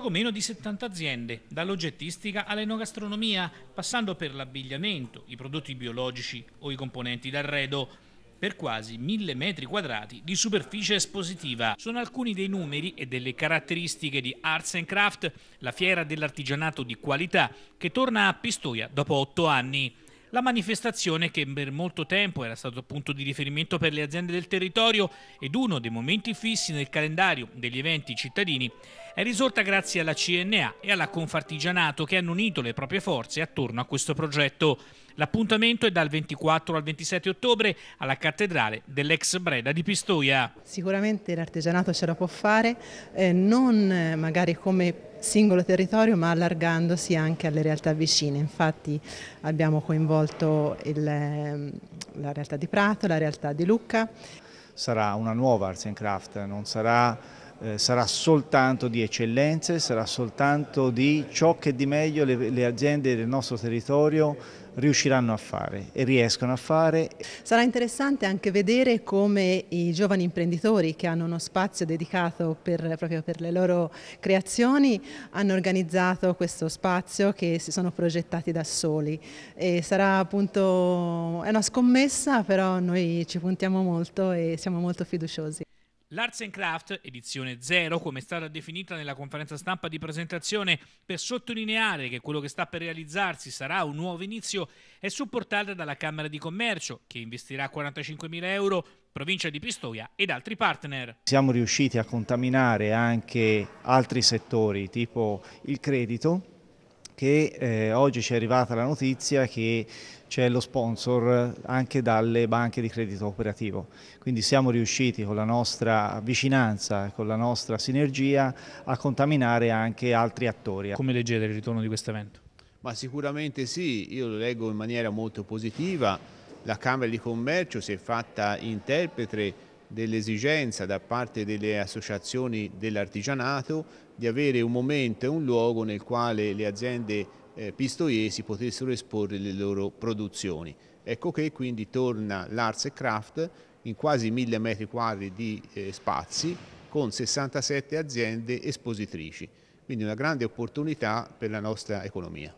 poco meno di 70 aziende, dall'oggettistica all'enogastronomia, passando per l'abbigliamento, i prodotti biologici o i componenti d'arredo, per quasi mille metri quadrati di superficie espositiva. Sono alcuni dei numeri e delle caratteristiche di Arts and Craft, la fiera dell'artigianato di qualità, che torna a Pistoia dopo otto anni la manifestazione che per molto tempo era stato punto di riferimento per le aziende del territorio ed uno dei momenti fissi nel calendario degli eventi cittadini è risorta grazie alla CNA e alla Confartigianato che hanno unito le proprie forze attorno a questo progetto. L'appuntamento è dal 24 al 27 ottobre alla cattedrale dell'ex Breda di Pistoia. Sicuramente l'artigianato ce la può fare, eh, non eh, magari come singolo territorio ma allargandosi anche alle realtà vicine. Infatti abbiamo coinvolto il, ehm, la realtà di Prato, la realtà di Lucca. Sarà una nuova Arts and Craft, non sarà eh, sarà soltanto di eccellenze, sarà soltanto di ciò che di meglio le, aziende del nostro territorio riusciranno a fare e riescono a fare. Sarà interessante anche vedere come i giovani imprenditori che hanno uno spazio dedicato per, proprio per le loro creazioni hanno organizzato questo spazio che si sono progettati da soli. E sarà appunto, è una scommessa però noi ci puntiamo molto e siamo molto fiduciosi. L'Arts and Craft, edizione 0, come è stata definita nella conferenza stampa di presentazione, per sottolineare che quello che sta per realizzarsi sarà un nuovo inizio, è supportata dalla Camera di Commercio, che investirà 45.000 euro, provincia di Pistoia ed altri partner. Siamo riusciti a contaminare anche altri settori, tipo il credito, che eh, oggi ci è arrivata la notizia che c'è lo sponsor anche dalle banche di credito operativo. Quindi siamo riusciti con la nostra vicinanza, con la nostra sinergia a contaminare anche altri attori. Come leggete il ritorno di questo evento? Ma sicuramente sì, io lo leggo in maniera molto positiva. La Camera di Commercio si è fatta interprete dell'esigenza da parte delle associazioni dell'artigianato di avere un momento e un luogo nel quale le aziende eh, pistoiesi potessero esporre le loro produzioni. Ecco che quindi torna l'Arts Craft in quasi mille metri quadri di eh, spazi con 67 aziende espositrici, quindi una grande opportunità per la nostra economia.